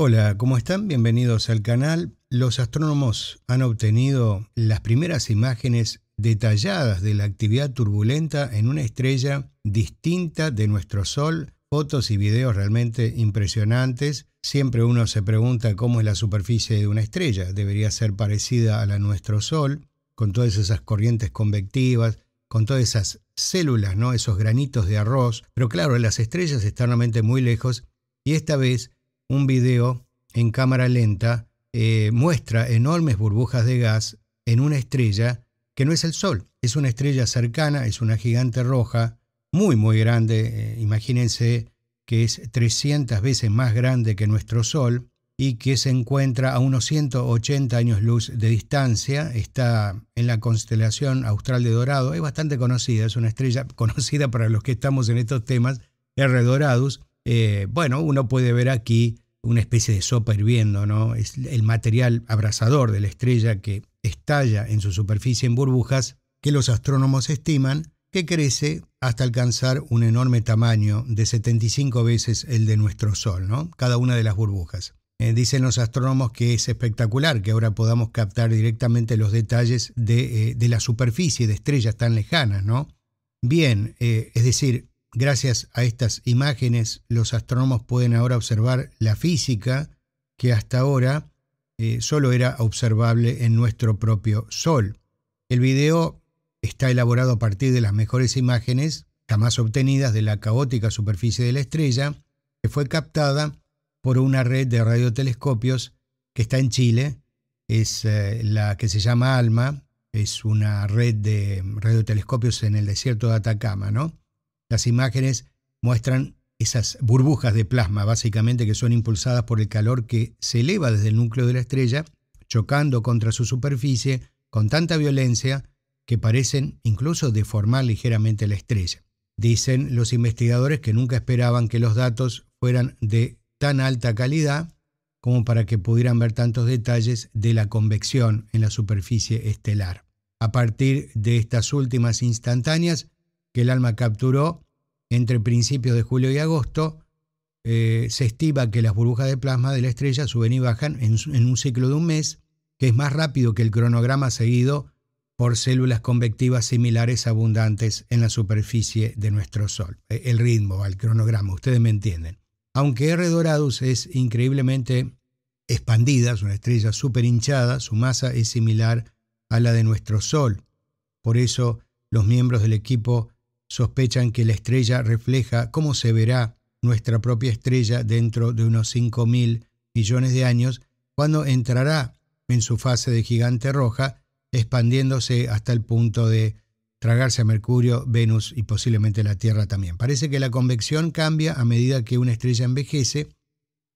Hola, ¿cómo están? Bienvenidos al canal. Los astrónomos han obtenido las primeras imágenes detalladas de la actividad turbulenta en una estrella distinta de nuestro Sol. Fotos y videos realmente impresionantes. Siempre uno se pregunta cómo es la superficie de una estrella. Debería ser parecida a la de nuestro Sol, con todas esas corrientes convectivas, con todas esas células, ¿no? esos granitos de arroz. Pero claro, las estrellas están realmente muy lejos y esta vez un video en cámara lenta eh, muestra enormes burbujas de gas en una estrella que no es el Sol, es una estrella cercana, es una gigante roja, muy, muy grande, eh, imagínense que es 300 veces más grande que nuestro Sol y que se encuentra a unos 180 años luz de distancia, está en la constelación austral de Dorado, es bastante conocida, es una estrella conocida para los que estamos en estos temas, R Doradus, eh, bueno, uno puede ver aquí una especie de sopa hirviendo, ¿no? Es el material abrasador de la estrella que estalla en su superficie en burbujas que los astrónomos estiman que crece hasta alcanzar un enorme tamaño de 75 veces el de nuestro Sol, ¿no? Cada una de las burbujas. Eh, dicen los astrónomos que es espectacular que ahora podamos captar directamente los detalles de, eh, de la superficie de estrellas tan lejanas, ¿no? Bien, es decir, Gracias a estas imágenes, los astrónomos pueden ahora observar la física que hasta ahora eh, solo era observable en nuestro propio Sol. El video está elaborado a partir de las mejores imágenes jamás obtenidas de la caótica superficie de la estrella, que fue captada por una red de radiotelescopios que está en Chile, es eh, la que se llama ALMA, es una red de radiotelescopios en el desierto de Atacama, ¿no? Las imágenes muestran esas burbujas de plasma, básicamente, que son impulsadas por el calor que se eleva desde el núcleo de la estrella, chocando contra su superficie con tanta violencia que parecen incluso deformar ligeramente la estrella. Dicen los investigadores que nunca esperaban que los datos fueran de tan alta calidad como para que pudieran ver tantos detalles de la convección en la superficie estelar. A partir de estas últimas instantáneas, que el alma capturó entre principios de julio y agosto, eh, se estima que las burbujas de plasma de la estrella suben y bajan en, un ciclo de un mes, que es más rápido que el cronograma seguido por células convectivas similares abundantes en la superficie de nuestro Sol. Eh, el ritmo, el cronograma, ustedes me entienden. Aunque R Doradus es increíblemente expandida, es una estrella súper hinchada, su masa es similar a la de nuestro Sol. Por eso los miembros del equipo sospechan que la estrella refleja cómo se verá nuestra propia estrella dentro de unos 5.000 millones de años, cuando entrará en su fase de gigante roja, expandiéndose hasta el punto de tragarse a Mercurio, Venus y posiblemente la Tierra también. Parece que la convección cambia a medida que una estrella envejece,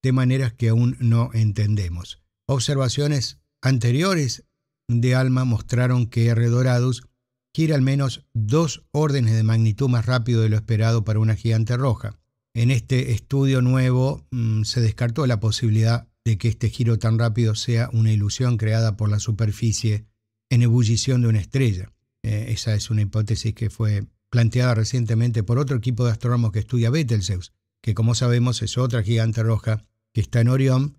de maneras que aún no entendemos. Observaciones anteriores de ALMA mostraron que R. Doradus gira al menos dos órdenes de magnitud más rápido de lo esperado para una gigante roja. En este estudio nuevo mm, se descartó la posibilidad de que este giro tan rápido sea una ilusión creada por la superficie en ebullición de una estrella. Eh, esa es una hipótesis que fue planteada recientemente por otro equipo de astrónomos que estudia Betelgeuse, que como sabemos es otra gigante roja que está en Orión,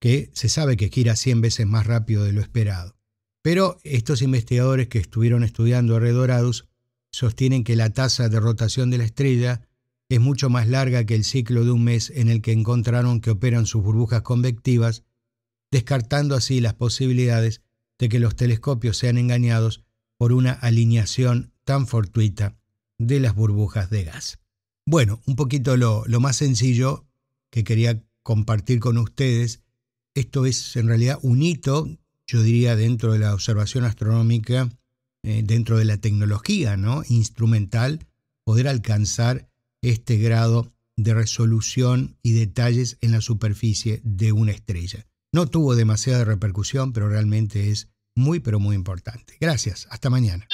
que se sabe que gira 100 veces más rápido de lo esperado. Pero estos investigadores que estuvieron estudiando a Redoradus sostienen que la tasa de rotación de la estrella es mucho más larga que el ciclo de un mes en el que encontraron que operan sus burbujas convectivas, descartando así las posibilidades de que los telescopios sean engañados por una alineación tan fortuita de las burbujas de gas. Bueno, un poquito lo más sencillo que quería compartir con ustedes. Esto es en realidad un hito yo diría, dentro de la observación astronómica, eh, dentro de la tecnología ¿no? instrumental, poder alcanzar este grado de resolución y detalles en la superficie de una estrella. No tuvo demasiada repercusión, pero realmente es muy, pero muy importante. Gracias, hasta mañana.